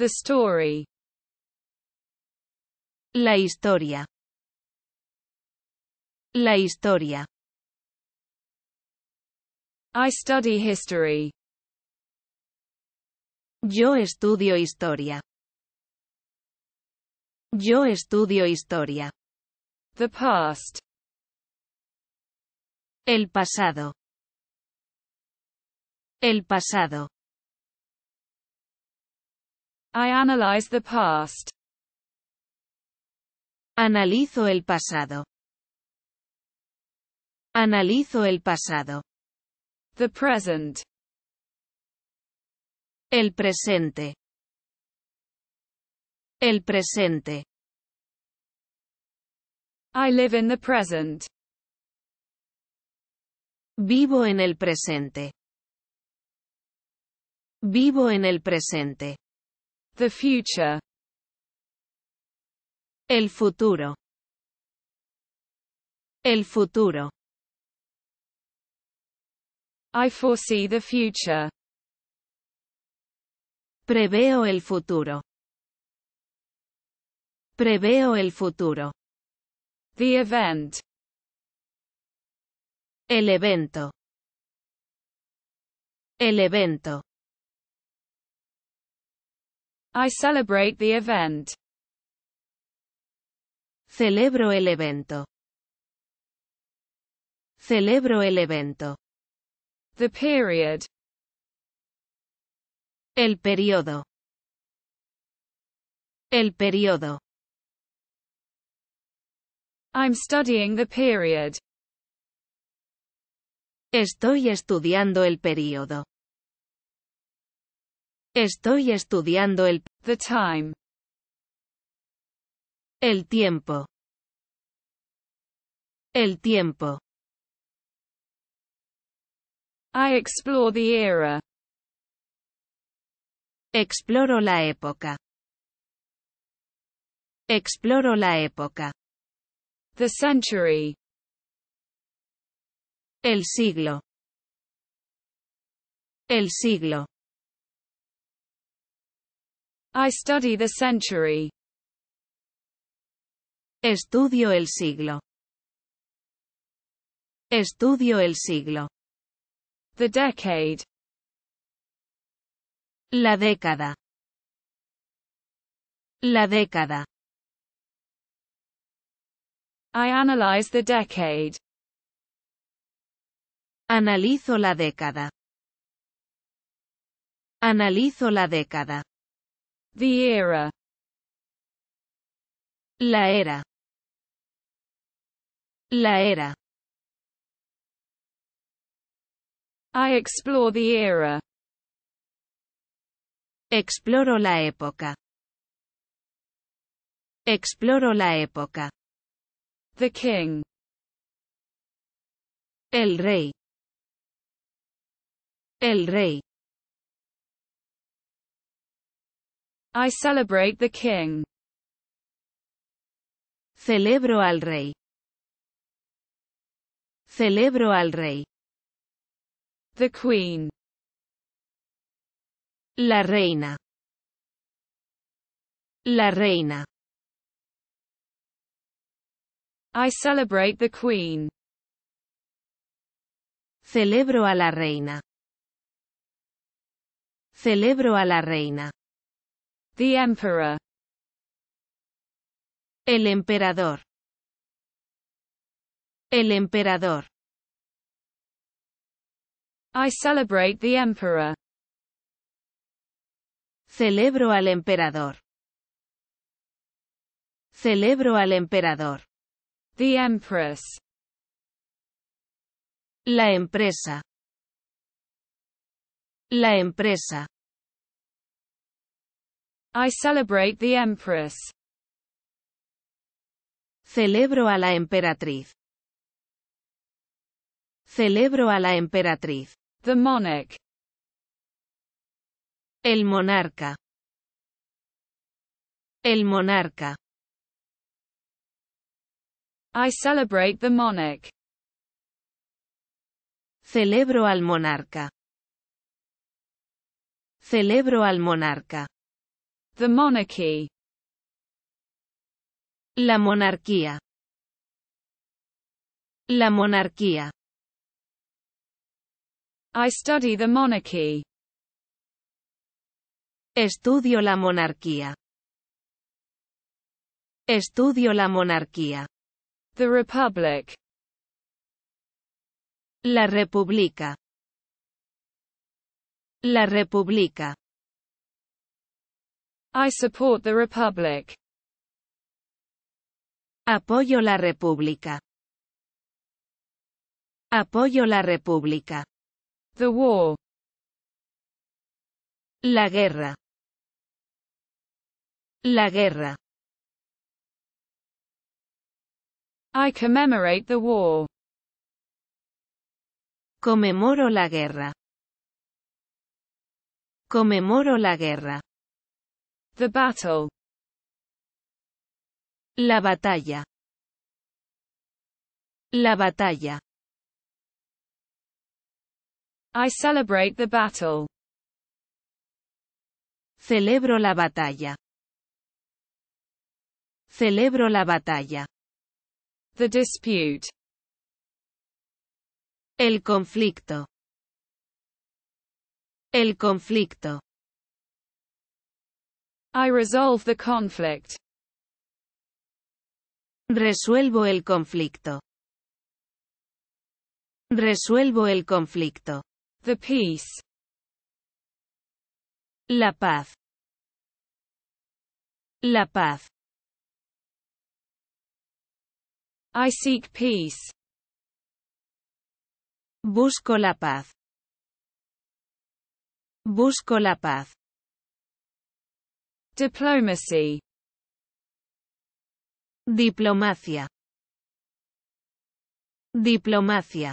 The story. La historia. La historia. I study history. Yo estudio historia. Yo estudio historia. The past. El pasado. El pasado. I analyze the past. Analizo el pasado. Analizo el pasado. The present. El presente. El presente. I live in the present. Vivo en el presente. Vivo en el presente. The future. El futuro. El futuro. I foresee the future. Preveo el futuro. Preveo el futuro. The event. El evento. El evento. I celebrate the event. Celebro el evento. Celebro el evento. The period. El periodo. El periodo. I'm studying the period. Estoy estudiando el periodo. Estoy estudiando el the time. El tiempo. El tiempo. I explore the era. Exploro la época. Exploro la época. The century. El siglo. El siglo. I study the century. Estudio el siglo. Estudio el siglo. The decade. La década. La década. I analyze the decade. Analizo la década. Analizo la década. The era. La era. La era. I explore the era. Exploro la época. Exploro la época. The king. El rey. El rey. I celebrate the king. Celebro al rey. Celebro al rey. The queen. La reina. La reina. I celebrate the queen. Celebro a la reina. Celebro a la reina. The Emperor. El emperador. El emperador. I celebrate the emperor. Celebro al emperador. Celebro al emperador. The empress. La empresa. La empresa. I celebrate the Empress. Celebro a la emperatriz. Celebro a la emperatriz. The monarch. El monarca. El monarca. I celebrate the monarch. Celebro al monarca. Celebro al monarca. The monarchy. La monarquía. La monarquía. I study the monarchy. Estudio la monarquía. Estudio la monarquía. The Republic. La República. La República. I support the Republic. Apoyo la República. Apoyo la República. The war. La guerra. La guerra. I commemorate the war. Comemoro la guerra. Comemoro la guerra. The battle. La batalla. La batalla. I celebrate the battle. Celebro la batalla. Celebro la batalla. The dispute. El conflicto. El conflicto. I resolve the conflict. Resuelvo el conflicto. Resuelvo el conflicto. The peace. La paz. La paz. I seek peace. Busco la paz. Busco la paz. Diplomacy. Diplomacia. Diplomacia.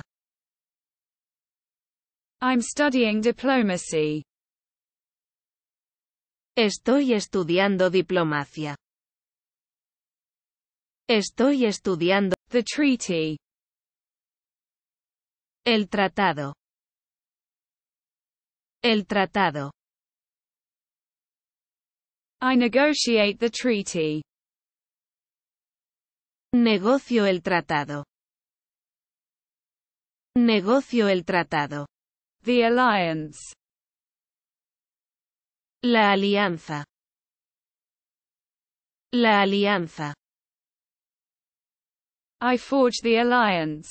I'm studying diplomacy. Estoy estudiando diplomacia. Estoy estudiando the treaty. El tratado. El tratado. I negotiate the treaty. Negocio el tratado. Negocio el tratado. The alliance. La alianza. La alianza. I forge the alliance.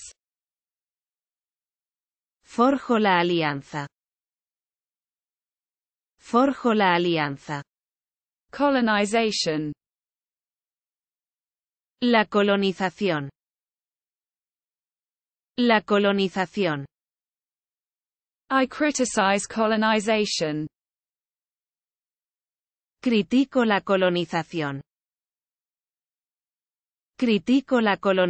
Forjo la alianza. Forjo la alianza. Colonization. La colonización. La colonización. I criticize colonization. Critico la colonización. Critico la colonización.